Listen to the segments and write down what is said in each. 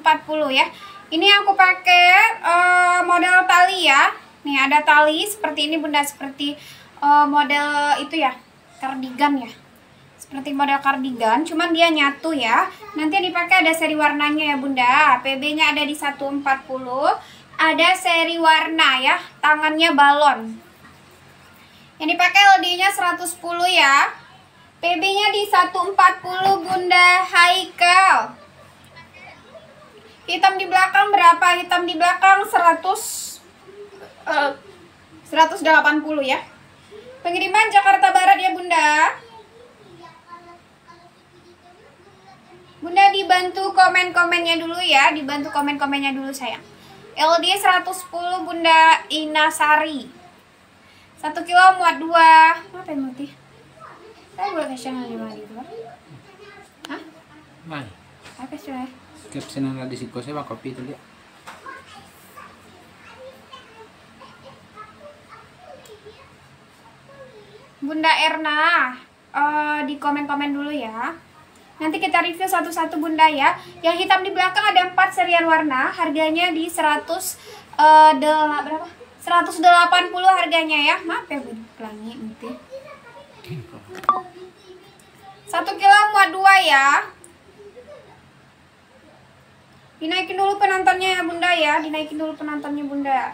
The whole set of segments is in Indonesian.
40 ya ini aku pakai uh, model tali ya nih ada tali seperti ini bunda seperti uh, model itu ya kardigan ya seperti model kardigan cuman dia nyatu ya nanti dipakai ada seri warnanya ya bunda PB nya ada di 140 ada seri warna ya tangannya balon yang dipakai LD nya 110 ya PB nya di 140 bunda Haikal hitam di belakang berapa hitam di belakang 100 uh, 180 ya pengiriman Jakarta Barat ya Bunda Bunda dibantu komen-komennya dulu ya dibantu komen-komennya dulu sayang LD 110 Bunda Inasari 1 kilo muat 2 apa yang mati saya boleh kasih yang 5 gitu Hah? Mai. Apa sih? caption yang ada di situ saya bakal copy itu dia Bunda Erna uh, di komen-komen dulu ya Nanti kita review satu-satu bunda ya Yang hitam di belakang ada 4 serian warna Harganya di 100 uh, dela, berapa? 180 harganya ya Maaf ya bunda pelangi Satu kilo muat dua ya Dinaikin dulu penontonnya ya bunda ya. Dinaikin dulu penontonnya bunda.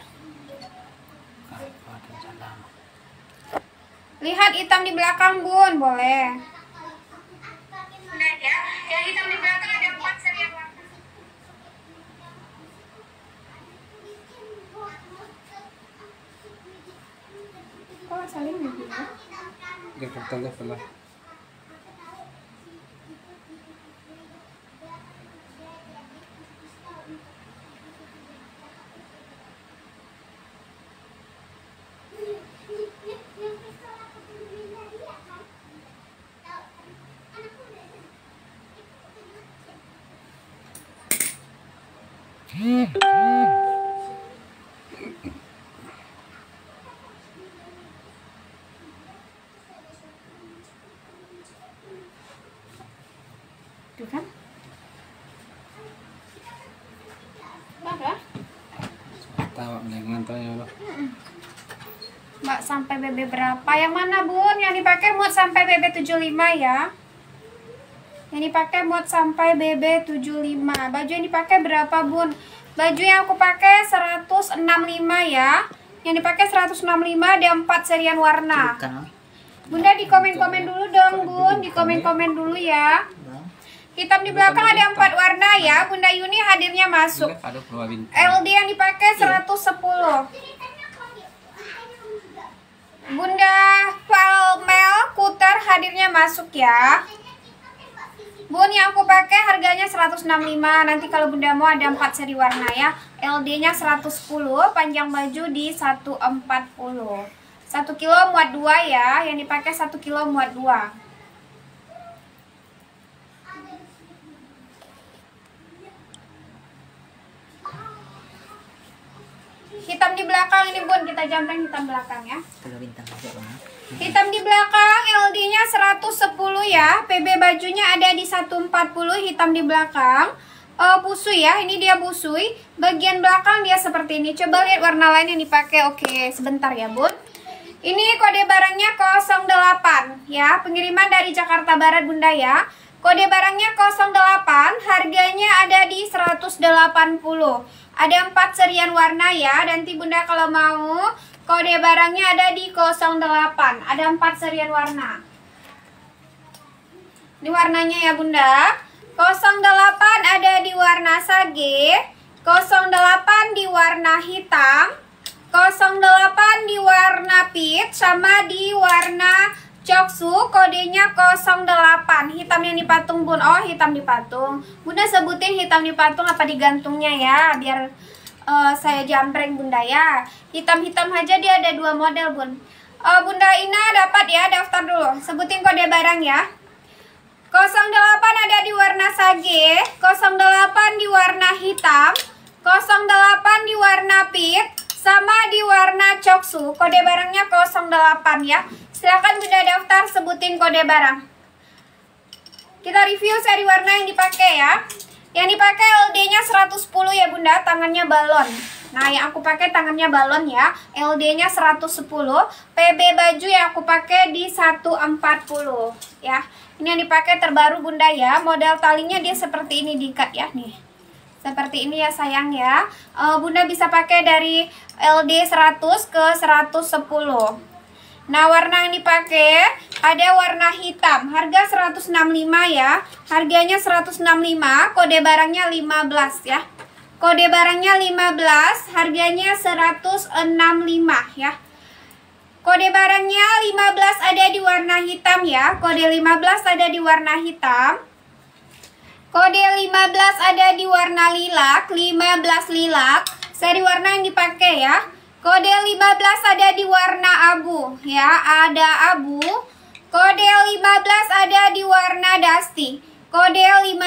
Lihat hitam di belakang bun, boleh. Bunda ya, yang hitam di belakang ada empat warna. Ya, Ya, Mbak sampai BB berapa? Yang mana bun? Yang dipakai muat sampai BB 75 ya? Yang dipakai buat sampai BB75. Baju yang dipakai berapa, Bun? Baju yang aku pakai 165 ya. Yang dipakai 165 ada 4 serian warna. Bunda di komen-komen dulu dong, Bun. Di komen-komen dulu ya. Iya. Hitam di belakang ada 4 warna ya. Iya. Bunda Yuni hadirnya iya, masuk. LD yang dipakai 110. Bunda Palmel Kuter hadirnya masuk ya. Bun yang aku pakai harganya 165 nanti kalau bunda mau ada 4 seri warna ya LD nya 110 panjang baju di 140 1 kilo muat 2 ya yang dipakai 1 kilo muat 2 Hitam di belakang ini bun, kita jamreng hitam belakang ya. Hitam di belakang, LD-nya 110 ya. PB bajunya ada di 140, hitam di belakang. Uh, busui ya, ini dia busui. Bagian belakang dia seperti ini. Coba lihat warna lain yang dipakai. Oke, sebentar ya bun. Ini kode barangnya 08 ya. Pengiriman dari Jakarta Barat bunda ya. Kode barangnya 08, harganya ada di 180. Ada empat serian warna ya. Nanti Bunda kalau mau kode barangnya ada di 08. Ada empat serian warna. Ini warnanya ya Bunda. 08 ada di warna sage, 08 di warna hitam, 08 di warna peach sama di warna Coksu kodenya 08 Hitam yang dipatung bun Oh hitam dipatung Bunda sebutin hitam dipatung apa digantungnya ya Biar uh, saya jampreng bunda ya Hitam-hitam aja dia ada dua model bun uh, Bunda Ina dapat ya daftar dulu Sebutin kode barang ya 08 ada di warna sage 08 di warna hitam 08 di warna pit sama di warna Coksu, kode barangnya 08 ya. Silahkan sudah daftar sebutin kode barang. Kita review seri warna yang dipakai ya. Yang dipakai LD-nya 110 ya Bunda, tangannya balon. Nah, yang aku pakai tangannya balon ya. LD-nya 110. PB baju yang aku pakai di 140 ya. Ini yang dipakai terbaru Bunda ya. Model talinya dia seperti ini diikat ya nih. Seperti ini ya sayang ya. Eh, Bunda bisa pakai dari LD 100 ke 110 Nah warna yang dipakai ada warna hitam Harga 165 ya Harganya 165 Kode barangnya 15 ya Kode barangnya 15 Harganya 165 ya Kode barangnya 15 ada di warna hitam ya Kode 15 ada di warna hitam Kode 15 ada di warna lilak 15 lilak seri warna yang dipakai ya. Kode 15 ada di warna abu ya, ada abu. Kode 15 ada di warna dusty. Kode 15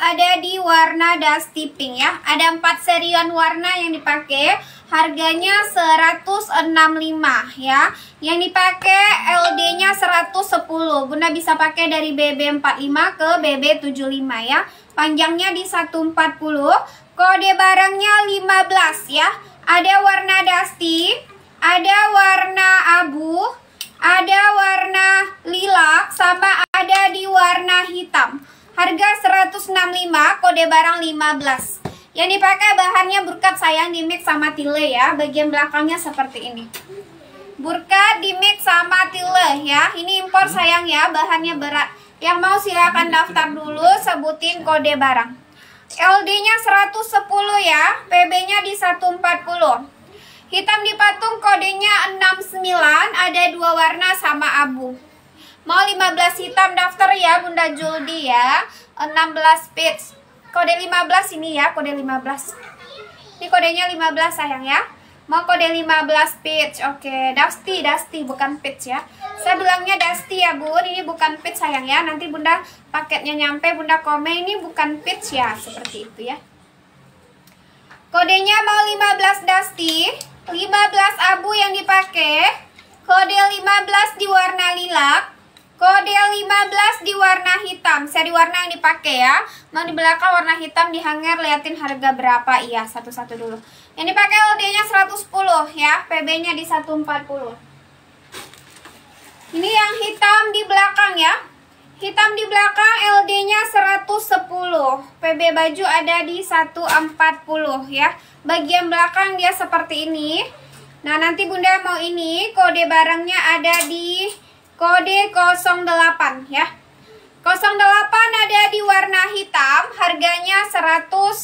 ada di warna dusty pink ya. Ada 4 serian warna yang dipakai. Harganya 165 ya. Yang dipakai LD-nya 110. Guna bisa pakai dari BB45 ke BB75 ya. Panjangnya di 140, Kode barangnya 15 ya. Ada warna dusty, ada warna abu, ada warna lilak, sama ada di warna hitam. Harga 165, kode barang 15. Yang dipakai bahannya burkat sayang di mix sama tile ya. Bagian belakangnya seperti ini. Burkat di mix sama tile ya. Ini impor sayang ya, bahannya berat. Yang mau silakan daftar dulu, sebutin kode barang. LD-nya 110 ya, PB-nya di 140. Hitam di patung kodenya 69, ada dua warna sama abu. Mau 15 hitam daftar ya Bunda Juldi ya. 16 pits. Kode 15 ini ya, kode 15. Ini kodenya 15 sayang ya mau kode 15 peach. Oke, okay. Dusty, Dusty bukan peach ya. Saya bilangnya Dusty ya, Bun. Ini bukan peach sayang ya. Nanti Bunda paketnya nyampe Bunda komen ini bukan peach ya, seperti itu ya. Kodenya mau 15 Dusty, 15 abu yang dipakai. Kode 15 di warna lilak. Kode 15 di warna hitam, seri warna yang dipakai ya. Mau di belakang warna hitam dihanger, liatin harga berapa. Iya, satu-satu dulu. Ini pakai LD-nya 110 ya, PB-nya di 140. Ini yang hitam di belakang ya. Hitam di belakang LD-nya 110. PB baju ada di 140 ya. Bagian belakang dia seperti ini. Nah, nanti Bunda mau ini kode barangnya ada di kode 08 ya. 08 ada di warna hitam, harganya 180 eh,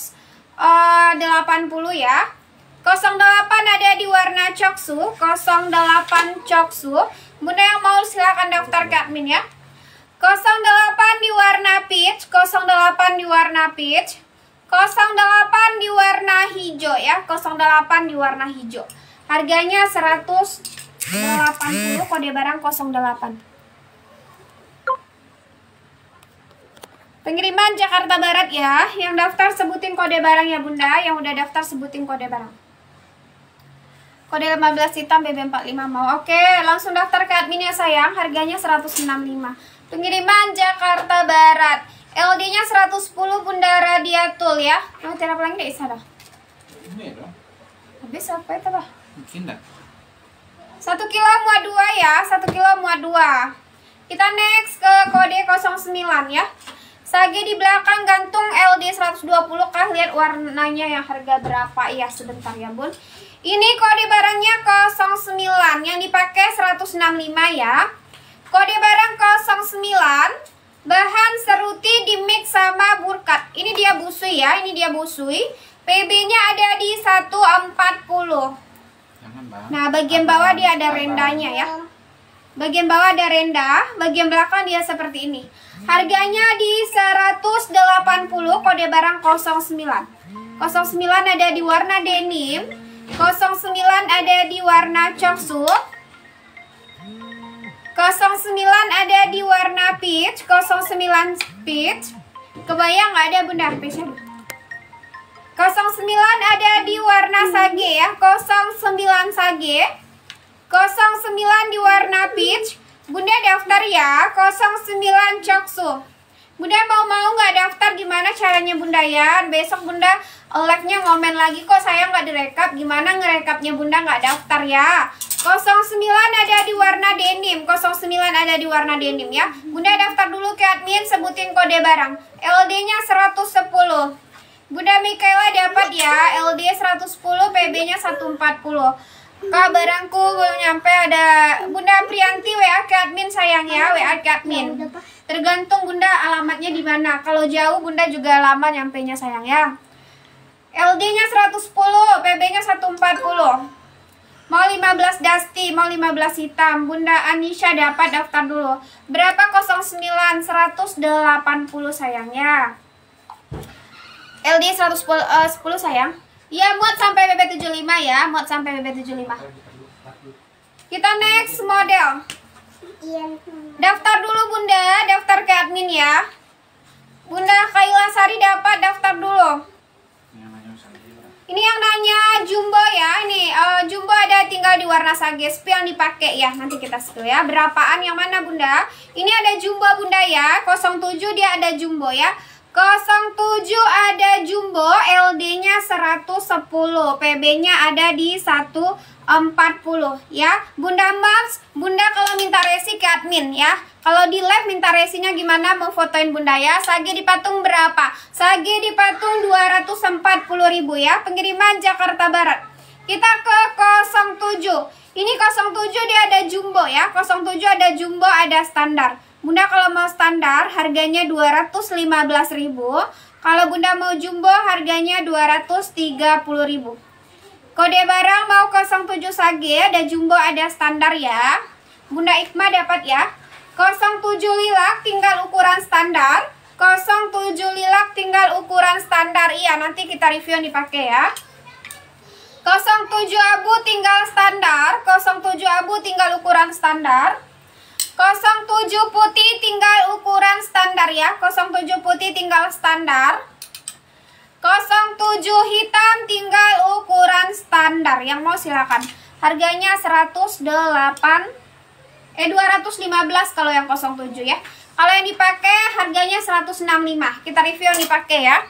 ya. 08 ada di warna coksu 08 coksu Bunda yang mau silahkan daftar ke admin ya 08 di warna peach 08 di warna peach 08 di warna hijau ya 08 di warna hijau Harganya 180 kode barang 08 Pengiriman Jakarta Barat ya Yang daftar sebutin kode barang ya bunda Yang udah daftar sebutin kode barang Kode 15 hitam BB45 mau. Oke, langsung daftar ke admin ya sayang. Harganya 165. Pengiriman Jakarta Barat. LD-nya 110 Bunda Radiatul ya. Mau tiara pelangi deh Isa Ini Habis apa itu, Bah? Mungkin dah. Satu kilo muat dua ya, satu kilo muat dua. Kita next ke kode 09 ya. Sage di belakang gantung LD 120 kah lihat warnanya yang harga berapa ya sebentar ya bun ini kode barangnya 09 yang dipakai 165 ya. Kode barang 09 bahan seruti di mix sama burkat. Ini dia busui ya, ini dia busui. PB-nya ada di 140. Nah, bagian bawah dia ada rendanya ya. Bagian bawah ada renda, bagian belakang dia seperti ini. Harganya di 180, kode barang 09. 09 ada di warna denim. 09 ada di warna coksu 09 ada di warna peach 09 peach Kebayang gak ada bunda peach 09 ada di warna sage ya 09 sage 09 di warna peach Bunda daftar ya 09 coksu Bunda mau mau nggak daftar gimana caranya Bunda ya? Besok Bunda eh, like nya ngomen lagi kok saya nggak direkap. Gimana ngerekapnya Bunda nggak daftar ya? 09 ada di warna denim 09 ada di warna denim ya Bunda daftar dulu ke admin sebutin kode barang LD nya 110 Bunda Mikaela dapat ya LD 110 PB nya 140 Kak barangku belum nyampe ada Bunda Prianti WA ke admin sayang ya WA ke admin ya Tergantung Bunda alamatnya di mana Kalau jauh Bunda juga lama nya sayang ya LD nya 110 PB nya 140 Mau 15 Dusty Mau 15 hitam Bunda Anisha dapat daftar dulu Berapa 09 180 sayangnya LD 110 uh, 10 sayang ya. Iya muat sampai BB75 ya, muat sampai BB75. Kita next model. Iya, daftar dulu Bunda, daftar ke admin ya. Bunda Kaila Sari dapat daftar dulu. Ini yang nanya jumbo ya, ini uh, jumbo ada tinggal di warna sagesp yang dipakai ya. Nanti kita situ ya. Berapaan yang mana Bunda? Ini ada jumbo Bunda ya, 07 dia ada jumbo ya. 07 ada jumbo, LD-nya 110, PB-nya ada di 140 ya. Bunda Mams, Bunda kalau minta resi ke admin ya. Kalau di live minta resinya gimana mau fotoin Bunda ya. Sagi di patung berapa? Sagi di patung 240.000 ya, pengiriman Jakarta Barat. Kita ke 07. Ini 07 dia ada jumbo ya. 07 ada jumbo, ada standar. Bunda kalau mau standar harganya 215.000, kalau Bunda mau jumbo harganya 230.000. Kode barang mau 07 sage dan jumbo ada standar ya. Bunda Ikma dapat ya. 07 lilak tinggal ukuran standar. 07 lilak tinggal ukuran standar. Iya, nanti kita review yang dipakai ya. 07 abu tinggal standar, 07 abu tinggal ukuran standar. 07 putih tinggal ukuran standar ya. 07 putih tinggal standar. 07 hitam tinggal ukuran standar. Yang mau silakan. Harganya 108 eh 215 kalau yang 07 ya. Kalau yang dipakai harganya 165. Kita review yang dipakai ya.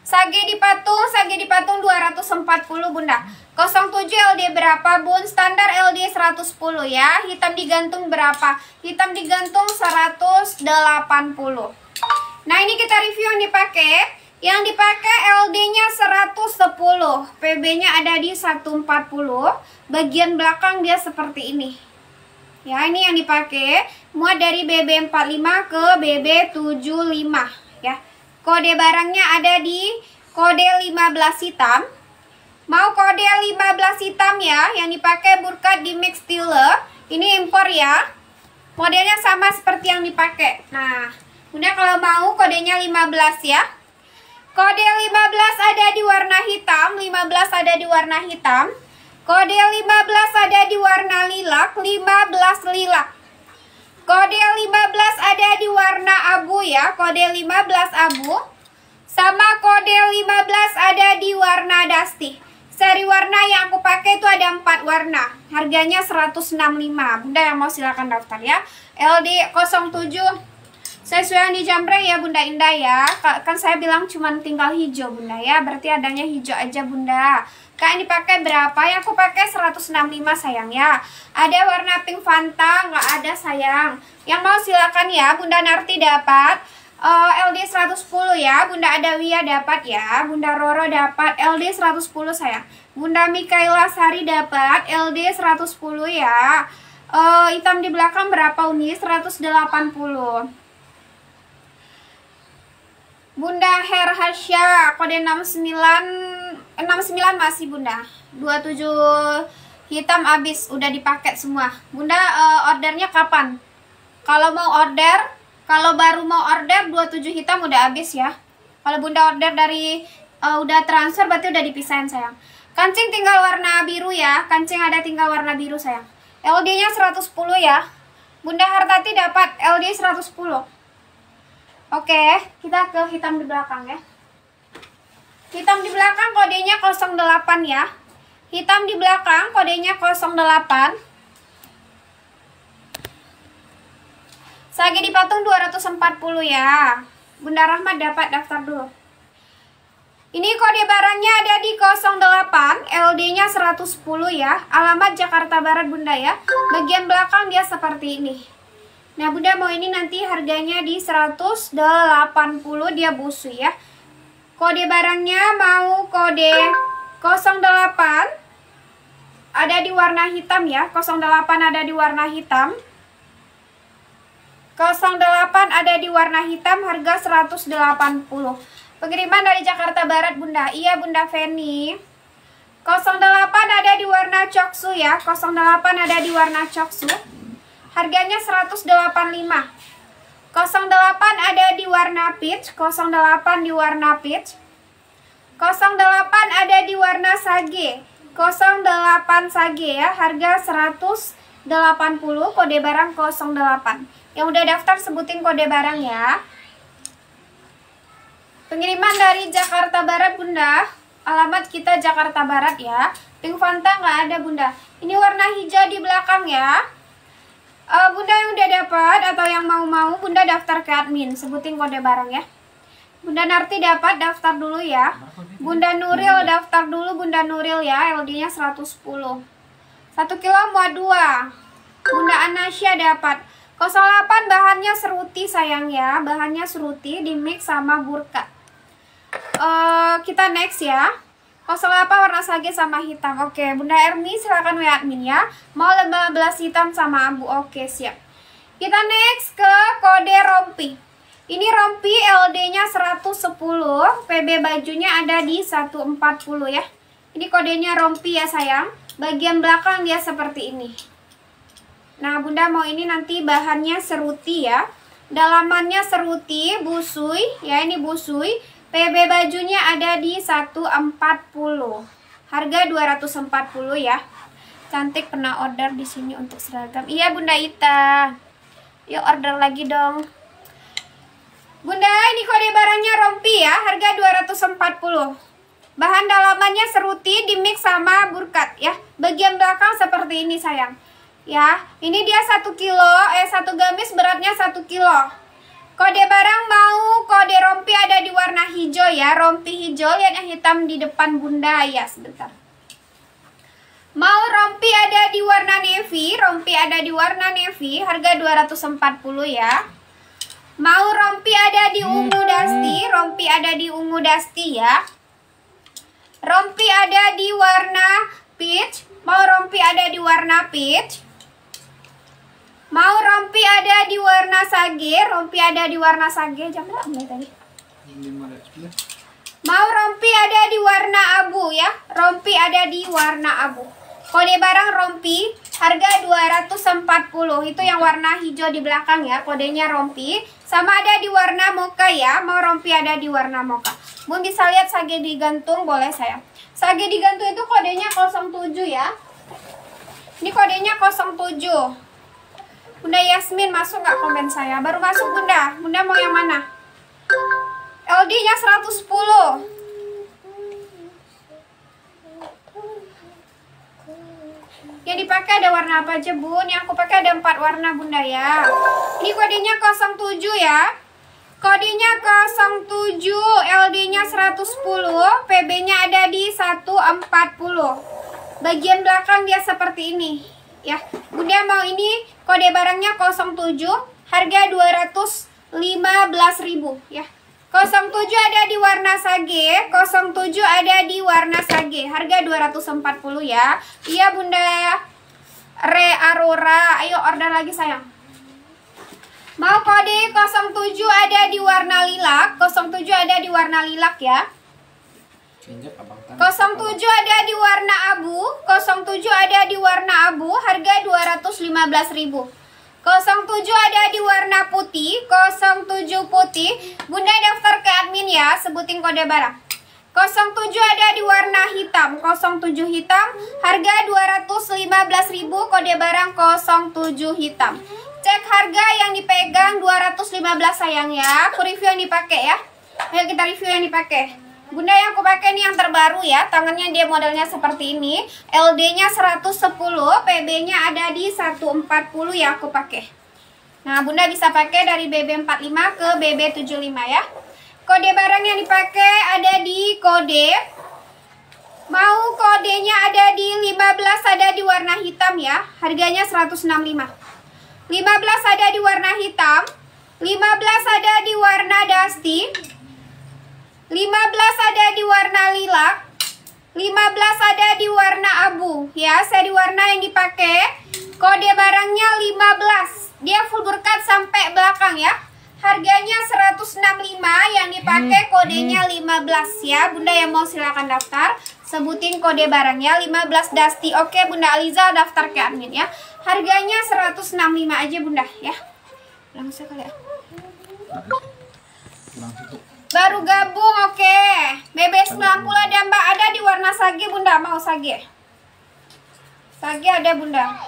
Sage dipatung, sage dipatung 240 Bunda. 07 LD berapa bun? Standar LD 110 ya. Hitam digantung berapa? Hitam digantung 180. Nah ini kita review yang dipakai. Yang dipakai LD-nya 110. PB-nya ada di 140. Bagian belakang dia seperti ini. Ya ini yang dipakai. Muat dari BB45 ke BB75 ya. Kode barangnya ada di kode 15 hitam Mau kode 15 hitam ya, yang dipakai burka di mix tile Ini impor ya. Modelnya sama seperti yang dipakai. Nah, bunda kalau mau kodenya 15 ya. Kode 15 ada di warna hitam, 15 ada di warna hitam. Kode 15 ada di warna lilak, 15 lilak. Kode 15 ada di warna abu ya, kode 15 abu. Sama kode 15 ada di warna dusty. Seri warna yang aku pakai itu ada empat warna. Harganya 165. Bunda yang mau silakan daftar ya. LD 07 sesuai yang dijamre ya Bunda Indah ya. Kan saya bilang cuma tinggal hijau Bunda ya. Berarti adanya hijau aja Bunda. Kak ini pakai berapa? Ya aku pakai 165 sayang ya. Ada warna pink Fanta, nggak ada sayang. Yang mau silakan ya. Bunda Narti dapat uh, LD 110 ya. Bunda Adawiyah dapat ya. Bunda Roro dapat LD 110 sayang. Bunda Mikaela Sari dapat LD 110 ya. Uh, hitam di belakang berapa uni? 180. Bunda Herhasya kode 69 69 eh, masih Bunda. 27 hitam habis udah dipaket semua bunda uh, ordernya kapan kalau mau order kalau baru mau order 27 hitam udah habis ya. Kalau Bunda order dari uh, udah transfer berarti udah dipisahin sayang. Kancing tinggal warna biru ya. Kancing ada tinggal warna biru sayang. LD-nya 110 ya. Bunda Hartati dapat LD 110. Oke, kita ke hitam di belakang ya. Hitam di belakang kodenya 08 ya. Hitam di belakang kodenya 08. Sagi dipatung patung 240 ya. Bunda Rahmat dapat daftar dulu. Ini kode barangnya ada di 08, LD-nya 110 ya. Alamat Jakarta Barat Bunda ya. Bagian belakang dia seperti ini. Nah Bunda mau ini nanti harganya di 180 dia busu ya. Kode barangnya mau kode 08 ada di warna hitam ya. 08 ada di warna hitam. 08 ada di warna hitam harga 180. Pengiriman dari Jakarta Barat Bunda. Iya Bunda Feni. 08 ada di warna coksu ya. 08 ada di warna coksu. Harganya 185. 08 ada di warna peach, 08 di warna peach. 08 ada di warna sage. 08 sage ya, harga 180, kode barang 08. Yang udah daftar sebutin kode barang ya. Pengiriman dari Jakarta Barat, Bunda. Alamat kita Jakarta Barat ya. Pink Fanta nggak ada, Bunda. Ini warna hijau di belakang ya. Uh, bunda yang udah dapat atau yang mau-mau, Bunda daftar ke admin. Sebutin kode barang ya. Bunda Narti dapat daftar dulu ya. Bunda Nuril daftar dulu Bunda Nuril ya. LD-nya 110. 1 kilo muat 2. Bunda Anasya dapat. 08 bahannya seruti sayang ya. Bahannya seruti di mix sama burka. Uh, kita next ya. 08 warna sage sama hitam. Oke, Bunda Ermi silakan WA admin ya. Mau 15 hitam sama abu. Oke, siap. Kita next ke kode rompi. Ini rompi LD-nya 110, PB bajunya ada di 140 ya. Ini kodenya rompi ya sayang. Bagian belakang dia seperti ini. Nah, Bunda mau ini nanti bahannya seruti ya. Dalamannya seruti, busui, ya ini busui. PB bajunya ada di 140. Harga 240 ya. Cantik pernah order di sini untuk seragam. Iya, Bunda Ita. Yuk order lagi dong. Bunda, ini kode barangnya rompi ya, harga 240. Bahan dalamannya seruti dimix sama burkat ya. Bagian belakang seperti ini sayang ya ini dia satu kilo eh satu gamis beratnya satu kilo kode barang mau kode rompi ada di warna hijau ya rompi hijau yang hitam di depan bunda ya sebentar mau rompi ada di warna navy rompi ada di warna navy harga 240 ya mau rompi ada di ungu hmm. dusty, rompi ada di ungu dusty ya rompi ada di warna peach mau rompi ada di warna peach Mau rompi ada di warna sage, rompi ada di warna sage. Jam berapa mulai tadi? Mau rompi ada di warna abu ya. Rompi ada di warna abu. Kode barang rompi harga 240. Itu yang warna hijau di belakang ya. Kodenya rompi. Sama ada di warna moka ya. Mau rompi ada di warna moka. Bun bisa lihat sage digantung boleh saya. Sage digantung itu kodenya 07 ya. Ini kodenya 07. Bunda Yasmin masuk nggak komen saya? Baru masuk Bunda. Bunda mau yang mana? LD-nya 110. Yang dipakai ada warna apa aja, Bun? Yang aku pakai ada empat warna, Bunda ya. Ini kodenya 07 ya. Kodenya 07, LD-nya 110, PB-nya ada di 140. Bagian belakang dia seperti ini ya. Bunda mau ini kode barangnya 07 harga 215.000 ya. 07 ada di warna sage, 07 ada di warna sage. Harga 240 ya. Iya Bunda. Re Aurora, ayo order lagi sayang. Mau kode 07 ada di warna lilak, 07 ada di warna lilak ya. 07 kan. ada di warna abu, 07 ada di warna abu, harga 215.000. 07 ada di warna putih 07 putih Bunda daftar ke admin ya Sebutin kode barang 07 ada di warna hitam 07 hitam Harga 215.000 Kode barang 07 hitam Cek harga yang dipegang 215 sayang ya Aku review yang dipakai ya Ayo kita review yang dipakai Bunda yang aku pakai ini yang terbaru ya. Tangannya dia modelnya seperti ini. LD-nya 110, PB-nya ada di 140 ya aku pakai. Nah, Bunda bisa pakai dari BB45 ke BB75 ya. Kode barang yang dipakai ada di kode Mau kodenya ada di 15 ada di warna hitam ya. Harganya 165. 15 ada di warna hitam. 15 ada di warna dusty. 15 ada di warna lilak, 15 ada di warna abu ya, seri warna yang dipakai. Kode barangnya 15. Dia full berkat sampai belakang ya. Harganya 165 yang dipakai hmm, kodenya 15 hmm. ya. Bunda yang mau silakan daftar, sebutin kode barangnya 15 Dasti. Oke, Bunda Aliza daftar ke admin ya. Harganya 165 aja Bunda ya. Langsung kali ya. Ah. Baru gabung, oke. Okay. BB 90 ada Mbak, ada di warna sage Bunda, mau sage Sagi ada Bunda.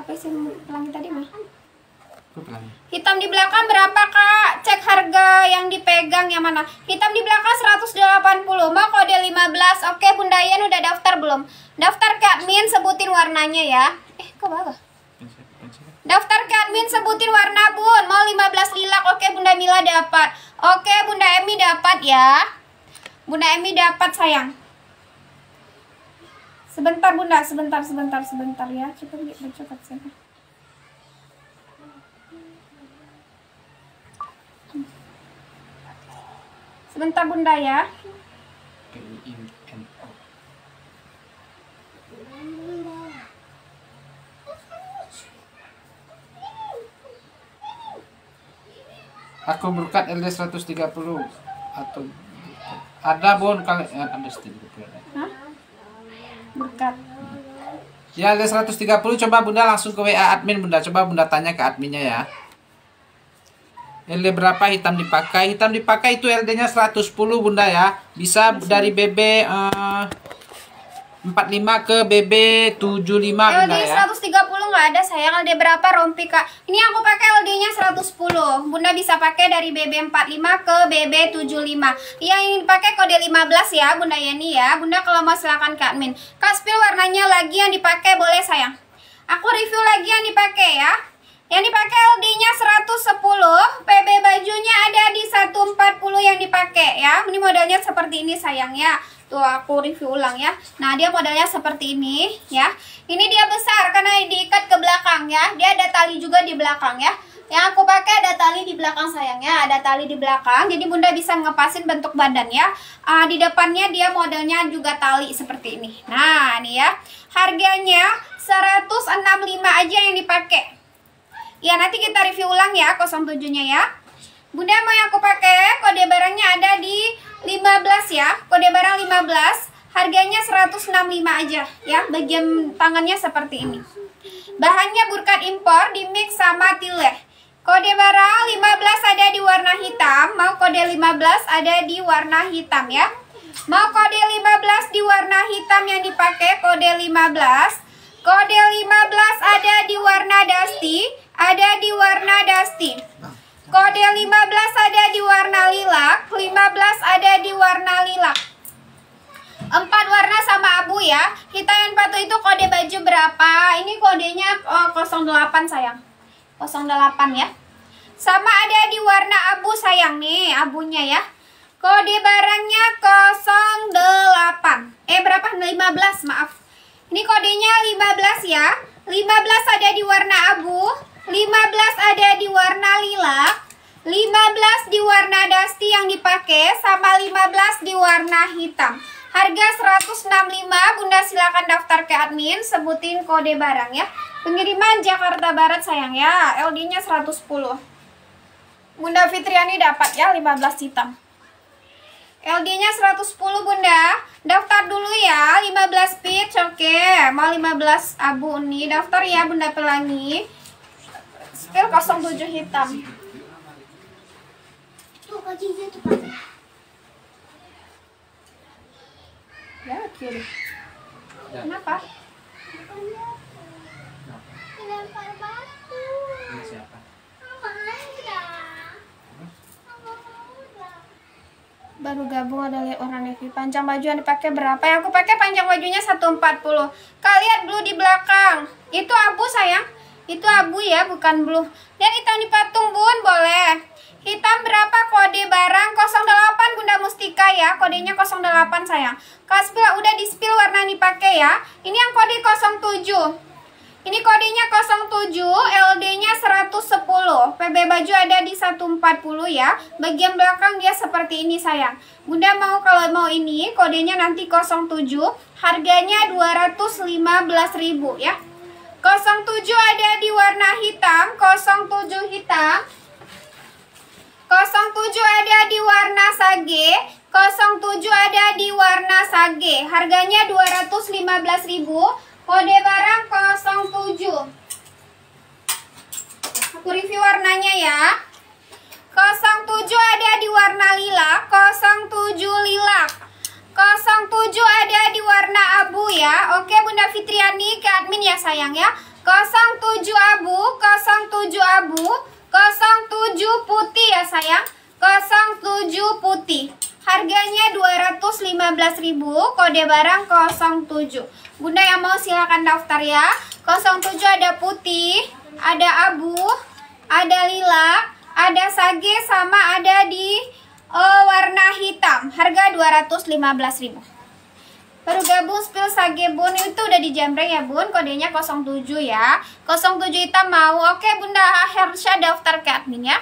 Apa sih pelangi tadi, mah? Hitam di belakang berapa kak? Cek harga yang dipegang yang mana? Hitam di belakang 180 Mau kode 15 Oke Bunda Yan udah daftar belum? Daftar kak Min sebutin warnanya ya Eh ke bawah Daftar ke sebutin warna bun. Mau 15 lilak. Oke Bunda Mila dapat. Oke Bunda Emi dapat ya. Bunda Emi dapat sayang. Sebentar Bunda, sebentar, sebentar, sebentar ya. Cepat cepat sini. Sebentar Bunda ya. Aku berkat LD 130 atau ada bon kali yang eh, ada sedikit gitu ya. Hah? Berkat. Ya, LD 130 coba Bunda langsung ke WA admin Bunda. Coba Bunda tanya ke adminnya ya. LD berapa hitam dipakai? Hitam dipakai itu LD-nya 110 Bunda ya. Bisa dari BB uh, 45 ke BB 75 LD enggak ya? 130 nggak ada sayang LD berapa rompi kak? Ini aku pakai LD nya 110 Bunda bisa pakai dari BB 45 ke BB 75 Yang ingin pakai kode 15 ya Bunda Yeni ya Bunda kalau mau silahkan Kak min Kak warnanya lagi yang dipakai boleh sayang Aku review lagi yang dipakai ya yang dipakai LD-nya 110, PB bajunya ada di 140 yang dipakai ya. Ini modelnya seperti ini sayang ya. Tuh aku review ulang ya. Nah, dia modelnya seperti ini ya. Ini dia besar karena diikat ke belakang ya. Dia ada tali juga di belakang ya. Yang aku pakai ada tali di belakang sayangnya, ada tali di belakang. Jadi Bunda bisa ngepasin bentuk badan ya. Uh, di depannya dia modelnya juga tali seperti ini. Nah, ini ya. Harganya 165 aja yang dipakai. Ya, nanti kita review ulang ya 07-nya ya. Bunda mau yang aku pakai kode barangnya ada di 15 ya kode barang 15 harganya 165 aja ya bagian tangannya seperti ini bahannya burkat impor di mix sama tileh kode barang 15 ada di warna hitam mau kode 15 ada di warna hitam ya mau kode 15 di warna hitam yang dipakai kode 15 kode 15 ada di warna dusty ada di warna dusty Kode 15 ada di warna lilak, 15 ada di warna lilak. Empat warna sama abu ya. Kita yang patuh itu kode baju berapa? Ini kodenya 08 eh, sayang. 08 ya. Sama ada di warna abu sayang nih, abunya ya. Kode barangnya 08. Eh berapa? 15, maaf. Ini kodenya 15 ya. 15 ada di warna abu. 15 ada di warna lilak 15 di warna dusty yang dipakai sama 15 di warna hitam. Harga 165, Bunda silakan daftar ke admin, sebutin kode barang ya. Pengiriman Jakarta Barat sayang ya, LD-nya 110. Bunda Fitriani dapat ya 15 hitam. LD-nya 110 Bunda. Daftar dulu ya, 15 pitch oke. Okay. Mau 15 abu nih, daftar ya Bunda Pelangi. Pil 07 hitam. Tuh Ya kiri. Ya. Kenapa? Dilempar batu. baru gabung ada orang Levi. Panjang baju yang dipakai berapa? ya aku pakai panjang bajunya 140. Kalian dulu di belakang. Itu abu sayang. Itu abu ya, bukan blue. Dan hitam di patung, Bun, boleh. Hitam berapa kode barang? 08 Bunda Mustika ya. Kodenya 08 sayang. Kaspil udah di spill warna pakai ya. Ini yang kode 07. Ini kodenya 07, LD-nya 110. PB baju ada di 140 ya. Bagian belakang dia seperti ini sayang. Bunda mau kalau mau ini kodenya nanti 07, harganya 215.000 ya. 07 ada di warna hitam, 07 hitam. 07 ada di warna sage, 07 ada di warna sage. Harganya 215.000, kode barang 07. Aku review warnanya ya. 07 ada di warna lila, 07 lila 07 ada di warna abu ya. Oke Bunda Fitriani ke admin ya sayang ya. 07 abu, 07 abu, 07 putih ya sayang. 07 putih. Harganya 215.000, kode barang 07. Bunda yang mau silahkan daftar ya. 07 ada putih, ada abu, ada lila, ada sage sama ada di uh, warna hitam harga 215.000 baru gabung spill sage bun itu udah dijamreng ya bun kodenya 07 ya 07 hitam mau oke bunda Hersha daftar ke admin ya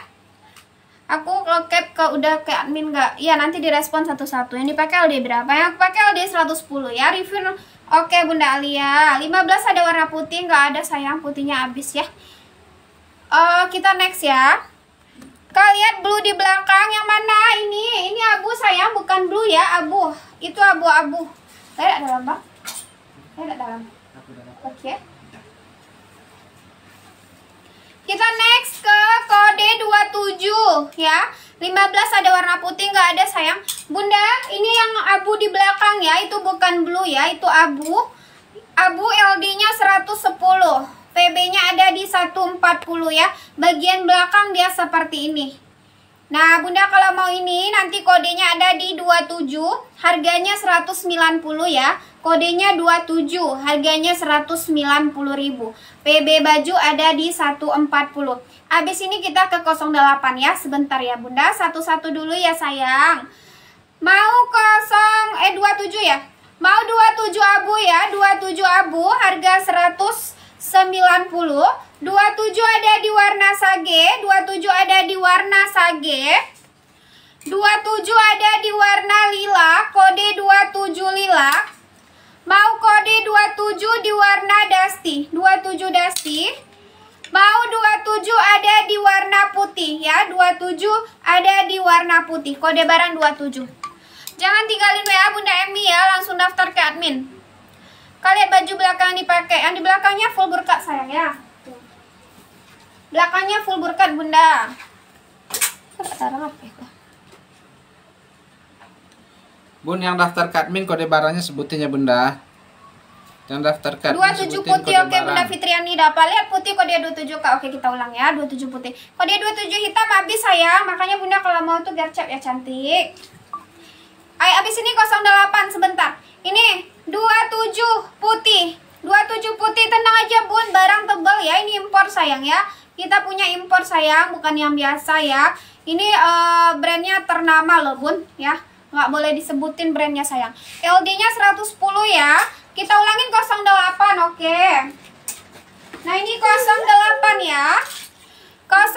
aku kalau ke udah ke admin gak ya nanti direspon satu-satu yang dipakai LD berapa yang aku pakai LD 110 ya review oke bunda Alia 15 ada warna putih gak ada sayang putihnya habis ya uh, kita next ya Kalian blue di belakang yang mana? Ini, ini abu sayang, bukan blue ya, abu. Itu abu-abu. ada dalam, Bang. ada dalam. Oke. Okay. Kita next ke kode 27 ya. 15 ada warna putih nggak ada sayang. Bunda, ini yang abu di belakang ya, itu bukan blue ya, itu abu. Abu LD-nya 110 pb nya ada di 140 ya. Bagian belakang dia seperti ini. Nah, Bunda kalau mau ini nanti kodenya ada di 27, harganya 190 ya. Kodenya 27, harganya 190.000. PB baju ada di 140. Habis ini kita ke 08 ya, sebentar ya Bunda, satu-satu dulu ya sayang. Mau kosong eh 27 ya. Mau 27 abu ya, 27 abu harga 100 90. 27 ada di warna sage, 27 ada di warna sage. 27 ada di warna lila, kode 27 lila. Mau kode 27 di warna dusty, 27 dusty. Mau 27 ada di warna putih ya, 27 ada di warna putih, kode barang 27. Jangan tinggalin WA Bunda Emi ya, langsung daftar ke admin. Kalian baju belakang dipakai. Yang di belakangnya full burkat sayang ya. Belakangnya full burkat bunda. Bun yang daftar katmin kode barangnya sebutin ya bunda. Yang daftar katmin. 27 putih oke okay, Bunda Fitriani dapat lihat putih kode 27 Kak. Oke kita ulang ya 27 putih. Kode 27 hitam habis sayang. Makanya Bunda kalau mau tuh gercep ya cantik. Ayo abis ini 08 sebentar. Ini 27 putih 27 putih tenang aja bun barang tebal ya ini impor sayang ya kita punya impor sayang bukan yang biasa ya ini uh, brandnya ternama loh bun ya nggak boleh disebutin brandnya sayang LD nya 110 ya kita ulangin 08 oke okay. nah ini 08 ya 08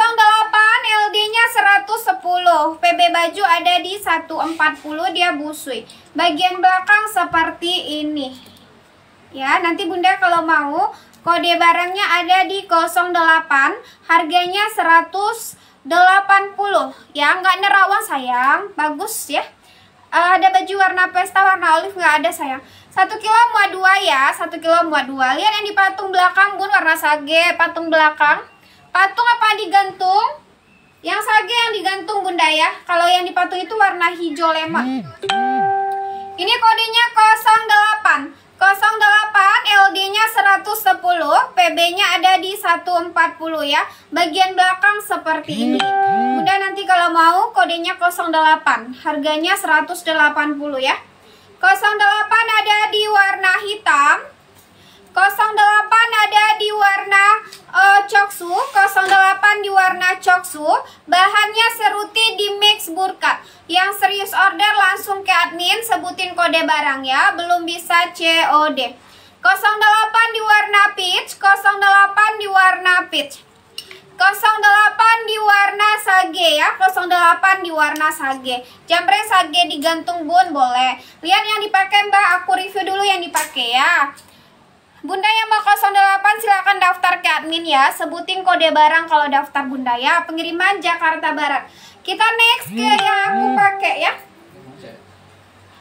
LD-nya 110. PB baju ada di 140 dia busui. Bagian belakang seperti ini. Ya, nanti Bunda kalau mau kode barangnya ada di 08, harganya 180. Ya, nggak nerawang sayang. Bagus ya. Eh, ada baju warna pesta warna olive nggak ada sayang satu kilo muat dua ya satu kilo muat dua lihat yang di patung belakang bun warna sage patung belakang Patung apa digantung? Yang sage yang digantung Bunda ya. Kalau yang dipatung itu warna hijau hmm, hmm. Ini kodenya 08. 08 LD-nya 110, PB-nya ada di 140 ya. Bagian belakang seperti hmm, ini. Hmm. Bunda nanti kalau mau kodenya 08. Harganya 180 ya. 08 ada di warna hitam. 08 ada di warna uh, coksu, 08 di warna coksu. Bahannya seruti di mix burka. Yang serius order langsung ke admin sebutin kode barang ya, belum bisa COD. 08 di warna peach, 08 di warna peach. 08 di warna sage ya 08 di warna sage jamre sage digantung bun boleh Lihat yang dipakai mbak Aku review dulu yang dipakai ya Bunda yang bakal 08 silahkan daftar ke admin ya. Sebutin kode barang kalau daftar Bunda ya. Pengiriman Jakarta Barat. Kita next ke hmm. yang aku hmm. pakai ya.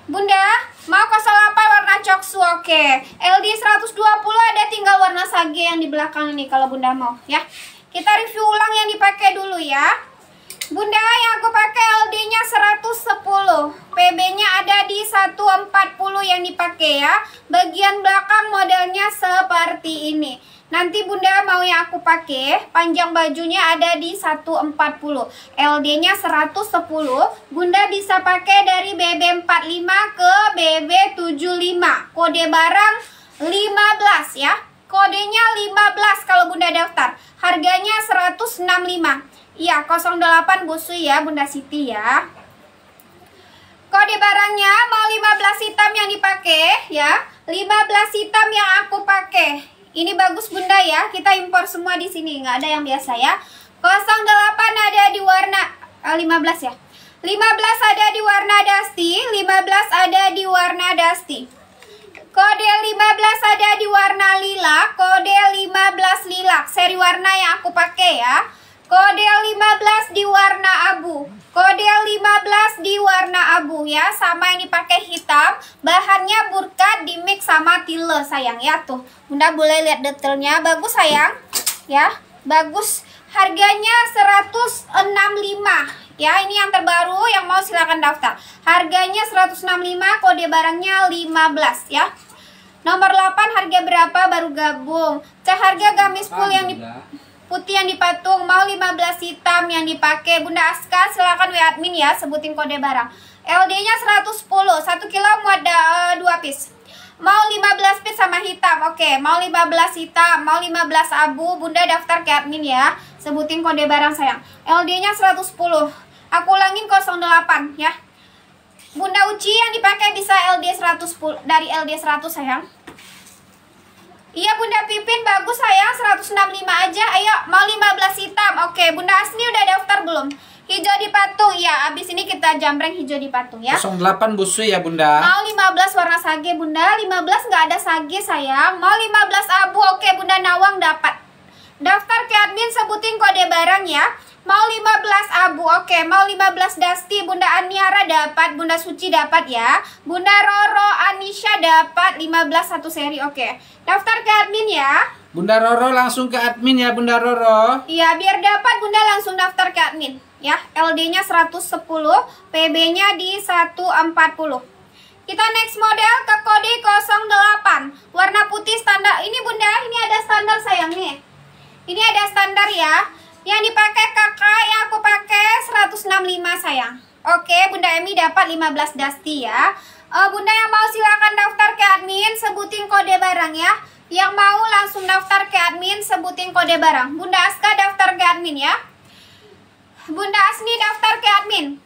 Bunda, mau 08 warna coksu oke. Okay. LD 120 ada tinggal warna sage yang di belakang nih kalau Bunda mau ya. Kita review ulang yang dipakai dulu ya. Bunda yang aku pakai LD-nya 110 PB-nya ada di 140 yang dipakai ya Bagian belakang modelnya seperti ini Nanti bunda mau yang aku pakai Panjang bajunya ada di 140 LD-nya 110 Bunda bisa pakai dari BB45 ke BB75 Kode barang 15 ya Kodenya 15 kalau bunda daftar Harganya 165 Iya, 08 busu ya, Bunda Siti ya. Kode barangnya mau 15 hitam yang dipakai ya. 15 hitam yang aku pakai. Ini bagus Bunda ya, kita impor semua di sini, nggak ada yang biasa ya. 08 ada di warna 15 eh, ya. 15 ada di warna dusty, 15 ada di warna dusty. Kode 15 ada di warna lila, kode 15 lila, seri warna yang aku pakai ya. Kode 15 di warna abu. Kode 15 di warna abu ya. Sama ini pakai hitam. Bahannya burka di mix sama tile sayang ya tuh. Bunda boleh lihat detailnya. Bagus sayang. Ya, bagus. Harganya 165 ya. Ini yang terbaru yang mau silahkan daftar. Harganya 165, kode barangnya 15 ya. Nomor 8 harga berapa baru gabung. Cek harga gamis full yang di putih yang dipatung mau 15 hitam yang dipakai Bunda Aska silahkan WA admin ya sebutin kode barang LD nya 110 1 kilo muat da, uh, eh, 2 piece mau 15 piece sama hitam oke okay. mau 15 hitam mau 15 abu Bunda daftar ke admin ya sebutin kode barang sayang LD nya 110 aku ulangin 08 ya Bunda Uci yang dipakai bisa LD 110 dari LD 100 sayang Iya Bunda Pipin bagus sayang 165 aja Ayo mau 15 hitam Oke Bunda Asni udah daftar belum? Hijau di patung ya Abis ini kita jambreng hijau di patung ya 08 busu ya Bunda Mau 15 warna sage Bunda 15 nggak ada sage sayang Mau 15 abu Oke Bunda Nawang dapat Daftar ke admin sebutin kode barang ya. Mau 15 abu, oke. Okay. Mau 15 Dasti, Bunda Aniara dapat, Bunda Suci dapat ya. Bunda Roro Anisha dapat 15 satu seri, oke. Okay. Daftar ke admin ya. Bunda Roro langsung ke admin ya, Bunda Roro. Iya, biar dapat Bunda langsung daftar ke admin ya. LD-nya 110, PB-nya di 140. Kita next model ke kode 08. Warna putih standar. Ini Bunda, ini ada standar sayang nih. Ini ada standar ya. Yang dipakai kakak yang aku pakai 165 sayang. Oke, Bunda Emi dapat 15 dasti ya. Eh, Bunda yang mau silakan daftar ke admin, sebutin kode barang ya. Yang mau langsung daftar ke admin, sebutin kode barang. Bunda Aska daftar ke admin ya. Bunda Asni daftar ke admin.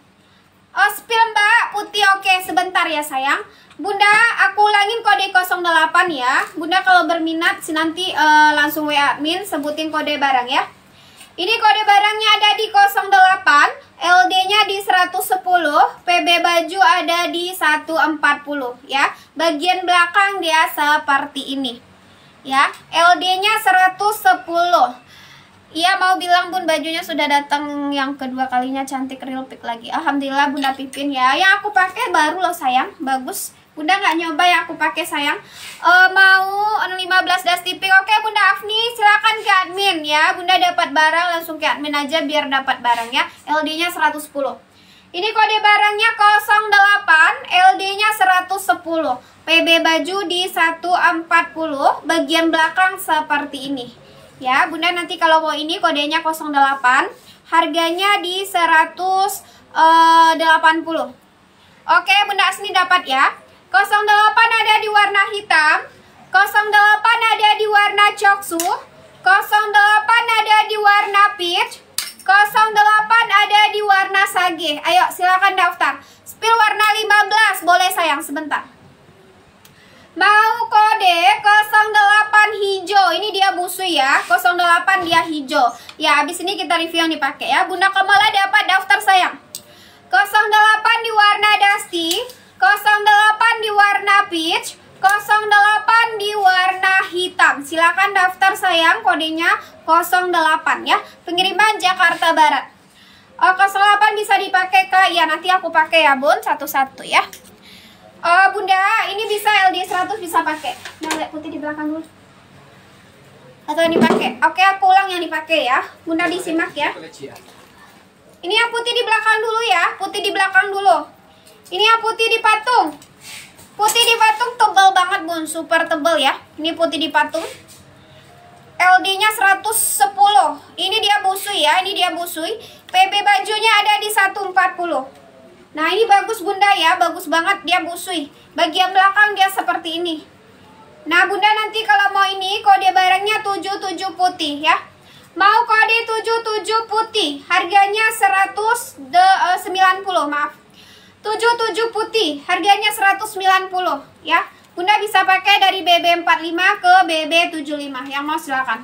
Oh, spill mbak, putih oke, sebentar ya sayang Bunda, aku ulangin kode 08 ya Bunda kalau berminat, nanti uh, langsung WA admin, sebutin kode barang ya Ini kode barangnya ada di 08 LD-nya di 110 PB baju ada di 140 ya Bagian belakang dia seperti ini Ya, LD-nya 110 Iya mau bilang pun bajunya sudah datang yang kedua kalinya cantik real pick lagi. Alhamdulillah Bunda Pipin ya. Yang aku pakai baru loh sayang, bagus. Bunda nggak nyoba yang aku pakai sayang. Uh, mau 15 das tipik. Oke Bunda Afni, silakan ke admin ya. Bunda dapat barang langsung ke admin aja biar dapat barang ya. LD-nya 110. Ini kode barangnya 08, LD-nya 110. PB baju di 140, bagian belakang seperti ini. Ya, Bunda nanti kalau mau ini kodenya 08. Harganya di 180. Eh, Oke, Bunda Asni dapat ya. 08 ada di warna hitam, 08 ada di warna coksu, 08 ada di warna peach, 08 ada di warna sage. Ayo, silakan daftar. Spill warna 15, boleh sayang sebentar. Mau kode 08 hijau. Ini dia busu ya. 08 dia hijau. Ya, habis ini kita review yang dipakai ya. Bunda Kamala dapat Daftar sayang. 08 di warna dusty, 08 di warna peach, 08 di warna hitam. Silakan daftar sayang kodenya 08 ya. Pengiriman Jakarta Barat. Oh, 08 bisa dipakai Kak. Ya, nanti aku pakai ya, Bun, satu-satu ya uh, Bunda, ini bisa LD100 bisa pakai. Nah, putih di belakang dulu. Atau yang dipakai. Oke, aku ulang yang dipakai ya. Bunda disimak ya. Ini yang putih di belakang dulu ya. Putih di belakang dulu. Ini yang putih di patung. Putih di patung tebal banget, Bun. Super tebal ya. Ini putih di patung. LD-nya 110. Ini dia busui ya, ini dia busui. PB bajunya ada di 140. Nah ini bagus bunda ya, bagus banget dia busui. Bagian belakang dia seperti ini. Nah bunda nanti kalau mau ini kode barangnya 77 putih ya. Mau kode 77 putih, harganya 190 eh, maaf. 77 putih, harganya 190 ya. Bunda bisa pakai dari BB45 ke BB75, yang mau silakan.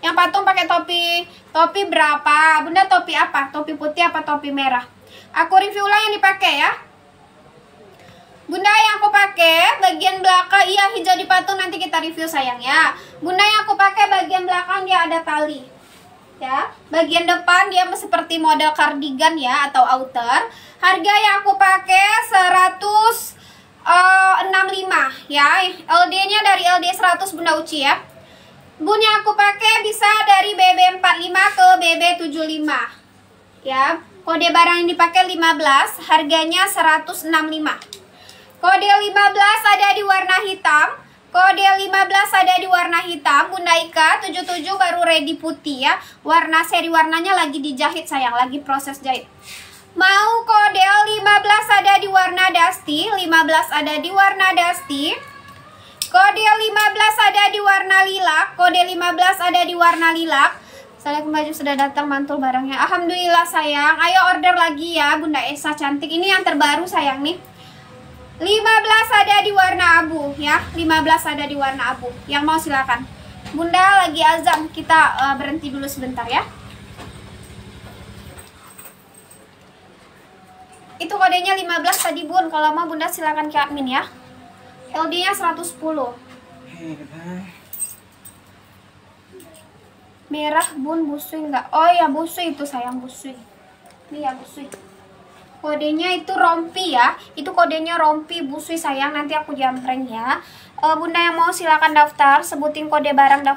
Yang patung pakai topi, topi berapa? Bunda topi apa? Topi putih apa topi merah? Aku review ulang yang dipakai ya. Bunda yang aku pakai bagian belakang iya hijau di patung nanti kita review sayang ya. Bunda yang aku pakai bagian belakang dia ada tali. Ya, bagian depan dia seperti model cardigan ya atau outer. Harga yang aku pakai 100 uh, 65 ya. LD-nya dari LD 100 Bunda Uci ya. Bun aku pakai bisa dari BB 45 ke BB 75. Ya, Kode barang yang dipakai 15, harganya 165. Kode 15 ada di warna hitam. Kode 15 ada di warna hitam. Bunda Ika 77 baru ready putih ya. Warna seri warnanya lagi dijahit sayang, lagi proses jahit. Mau kode 15 ada di warna dusty, 15 ada di warna dusty. Kode 15 ada di warna lilak, kode 15 ada di warna lilak. Assalamualaikum baju sudah datang mantul barangnya. Alhamdulillah sayang. Ayo order lagi ya Bunda Esa cantik. Ini yang terbaru sayang nih. 15 ada di warna abu ya. 15 ada di warna abu. Yang mau silakan. Bunda lagi azam Kita uh, berhenti dulu sebentar ya. Itu kodenya 15 tadi Bun. Kalau mau Bunda silakan ke admin ya. LD-nya 110 merah bun busui enggak oh ya busui itu sayang busui ini ya busui kodenya itu rompi ya itu kodenya rompi busui sayang nanti aku jamreng ya e, bunda yang mau silakan daftar sebutin kode barang daftar